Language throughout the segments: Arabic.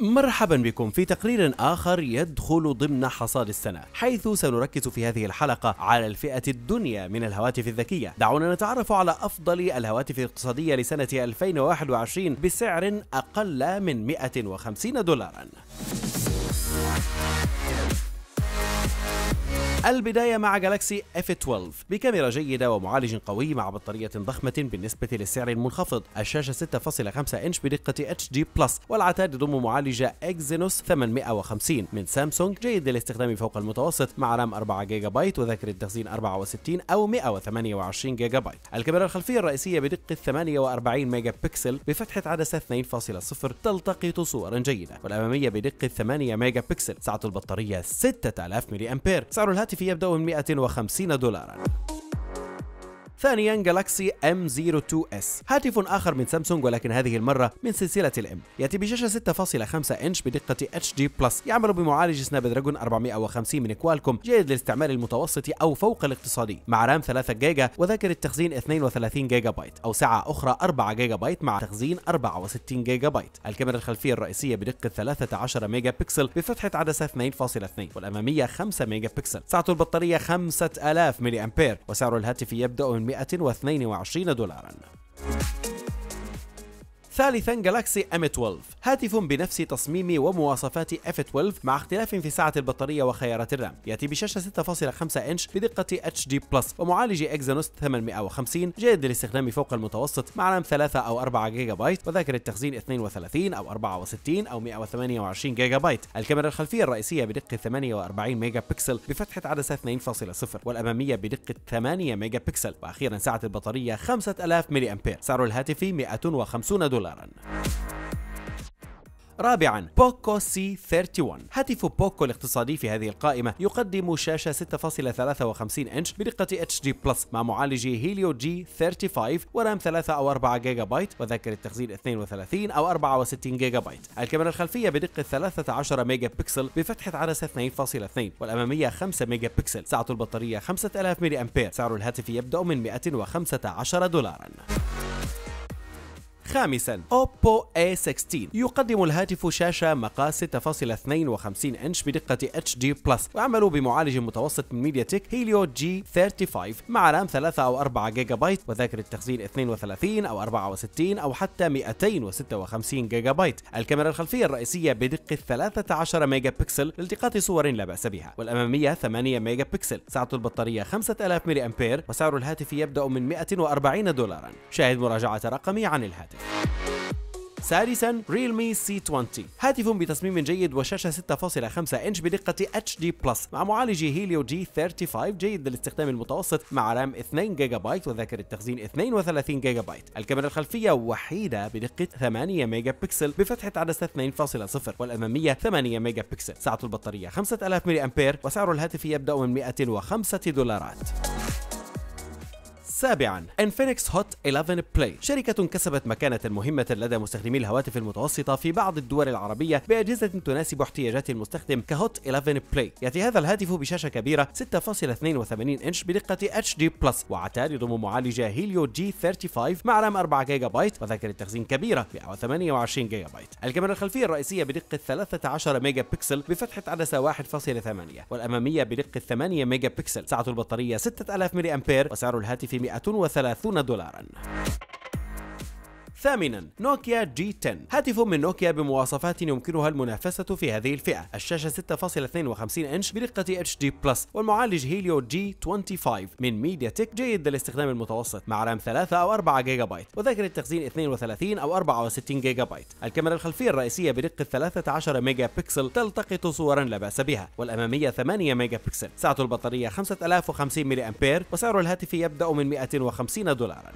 مرحبا بكم في تقرير آخر يدخل ضمن حصاد السنة حيث سنركز في هذه الحلقة على الفئة الدنيا من الهواتف الذكية دعونا نتعرف على أفضل الهواتف الاقتصادية لسنة 2021 بسعر أقل من 150 دولارا البداية مع جالاكسي F12 بكاميرا جيدة ومعالج قوي مع بطارية ضخمة بالنسبة للسعر المنخفض الشاشة 6.5 إنش بدقة HD بلس والعتاد يضم معالج إكزينوس 850 من سامسونج جيد للاستخدام فوق المتوسط مع رام 4 جيجا بايت وذاكرة تخزين 64 أو 128 جيجا بايت الكاميرا الخلفية الرئيسية بدقة 48 ميجا بكسل بفتحة عدسة 2.0 تلتقط صورا جيدة والأمامية بدقة 8 ميجا بكسل سعة البطارية 6000 ملي أمبير سعر الهاتف الهاتف يبدأ من 150 دولارا ثانيا جالاكسي ام 02 اس هاتف آخر من سامسونج ولكن هذه المرة من سلسلة الام يأتي بشاشة 6.5 إنش بدقة اتش دي بلس يعمل بمعالج سناب دراجون 450 من كوالكوم جيد للاستعمال المتوسط أو فوق الاقتصادي مع رام 3 جيجا وذاكرة تخزين 32 جيجا بايت أو سعة أخرى 4 جيجا بايت مع تخزين 64 جيجا بايت الكاميرا الخلفية الرئيسية بدقة 13 ميجا بكسل بفتحة عدسة 2.2 والأمامية 5 ميجا بكسل سعة البطارية 5000 ملي أمبير وسعر الهاتف يبدأ من 122 دولارا ثالثا جالاكسي ام 12 هاتف بنفس تصميم ومواصفات اف 12 مع اختلاف في سعة البطارية وخيارات الرام يأتي بشاشة 6.5 إنش بدقة اتش دي بلس ومعالج اكزانوس 850 جيد للاستخدام فوق المتوسط مع رام 3 أو 4 جيجا بايت وذاكرة تخزين 32 أو 64 أو 128 جيجا بايت الكاميرا الخلفية الرئيسية بدقة 48 ميجا بكسل بفتحة عدسة 2.0 والأمامية بدقة 8 ميجا بكسل وأخيرا سعة البطارية 5000 ملي أمبير سعر الهاتف 150 دولار دولارا رابعا بوكو سي 31 هاتف بوكو الاقتصادي في هذه القائمة يقدم شاشة 6.53 انش برقة اتش دي بلس مع معالج هيليو جي 35 ورام 3 أو 4 جيجا بايت وذاكرة تخزين 32 أو 64 جيجا بايت الكاميرا الخلفية بدقة 13 ميجا بكسل بفتحة عدسة 2.2 والأمامية 5 ميجا بكسل سعة البطارية 5000 ملي أمبير سعر الهاتف يبدأ من 115 دولارا خامسا اوبو A16 يقدم الهاتف شاشة مقاس 6.52 انش بدقة اتش دي بلس ويعمل بمعالج متوسط من ميديا تك هيليو جي 35 مع رام 3 او 4 جيجا بايت وذاكرة تخزين 32 او 64 او حتى 256 جيجا بايت الكاميرا الخلفية الرئيسية بدقة 13 ميجا بكسل لالتقاط صور لا بأس بها والأمامية 8 ميجا بكسل سعة البطارية 5000 ملي أمبير وسعر الهاتف يبدأ من 140 دولارا شاهد مراجعة رقمي عن الهاتف سادسا ريلمي سي 20 هاتف بتصميم جيد وشاشة 6.5 انش بدقة اتش دي بلس مع معالج هيليو جي 35 جيد للاستخدام المتوسط مع رام 2 جيجا بايت وذاكرة تخزين 32 جيجا بايت الكاميرا الخلفية وحيدة بدقة 8 ميجا بكسل بفتحة عدسة 2.0 والأمامية 8 ميجا بكسل سعة البطارية 5000 ملي أمبير وسعر الهاتف يبدأ من 105 دولارات سابعا انفينكس هوت 11 بلاي شركة كسبت مكانة مهمة لدى مستخدمي الهواتف المتوسطة في بعض الدول العربية بأجهزة تناسب احتياجات المستخدم كهوت 11 بلاي يأتي هذا الهاتف بشاشة كبيرة 6.82 إنش بدقة HD بلس وعتاد يضم معالج هيليو جي 35 مع رام 4 جيجا بايت وذاكرة تخزين كبيرة 128 جيجا بايت الكاميرا الخلفية الرئيسية بدقة 13 ميجا بكسل بفتحة عدسة 1.8 والأمامية بدقة 8 ميجا بكسل سعة البطارية 6000 ملي أمبير وسعر الهاتف 730 دولارا ثامنا نوكيا جي 10 هاتف من نوكيا بمواصفات يمكنها المنافسة في هذه الفئة الشاشة 6.52 انش برقة اتش دي بلس والمعالج هيليو جي 25 من ميديا تك جيد للاستخدام المتوسط مع رام 3 أو 4 جيجا بايت وذاكرة تخزين 32 أو 64 جيجا بايت الكاميرا الخلفية الرئيسية برقة 13 ميجا بكسل تلتقط صورا لا بأس بها والأمامية 8 ميجا بكسل سعة البطارية 5050 ملي أمبير وسعر الهاتف يبدأ من 150 دولارا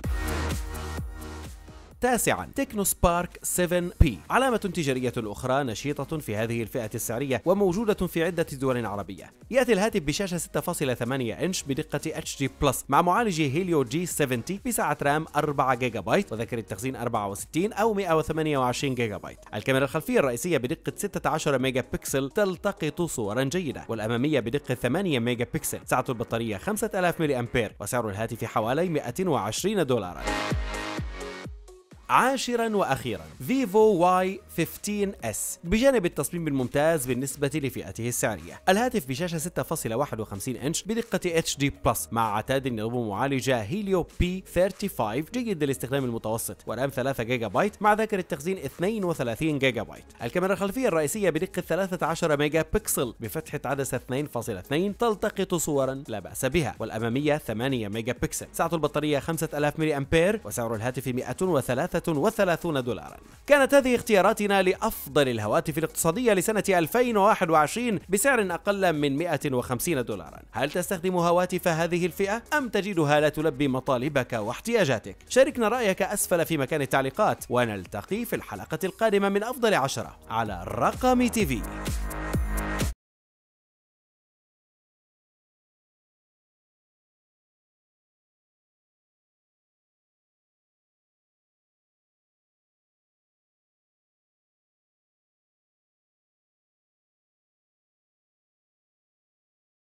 تاسعا تكنو سبارك 7 بي علامة تجارية أخرى نشيطة في هذه الفئة السعرية وموجودة في عدة دول عربية يأتي الهاتف بشاشة 6.8 إنش بدقة HD بلس مع معالج هيليو جي 70 بسعة رام 4 جيجا بايت وذاكرة تخزين 64 أو 128 جيجا بايت الكاميرا الخلفية الرئيسية بدقة 16 ميجا بكسل تلتقط صورا جيدة والأمامية بدقة 8 ميجا بكسل سعة البطارية 5000 ملي أمبير وسعر الهاتف حوالي 120 دولارا عاشرا واخيرا فيفو واي 15 اس بجانب التصميم الممتاز بالنسبه لفئته السعريه الهاتف بشاشه 6.51 انش بدقه HD بلس مع عتاد لربو معالجه هيليو بي 35 جيد للاستخدام المتوسط ورام 3 جيجا بايت مع ذاكره تخزين 32 جيجا بايت الكاميرا الخلفيه الرئيسيه بدقه 13 ميجا بكسل بفتحه عدسه 2.2 تلتقط صورا لا باس بها والاماميه 8 ميجا بكسل سعه البطاريه 5000 ملي امبير وسعر الهاتف 103 35 دولارا كانت هذه اختياراتنا لأفضل الهواتف الاقتصادية لسنة 2021 بسعر أقل من 150 دولارا هل تستخدم هواتف هذه الفئة أم تجدها لا تلبي مطالبك واحتياجاتك شاركنا رأيك أسفل في مكان التعليقات ونلتقي في الحلقة القادمة من أفضل عشرة على رقم تي في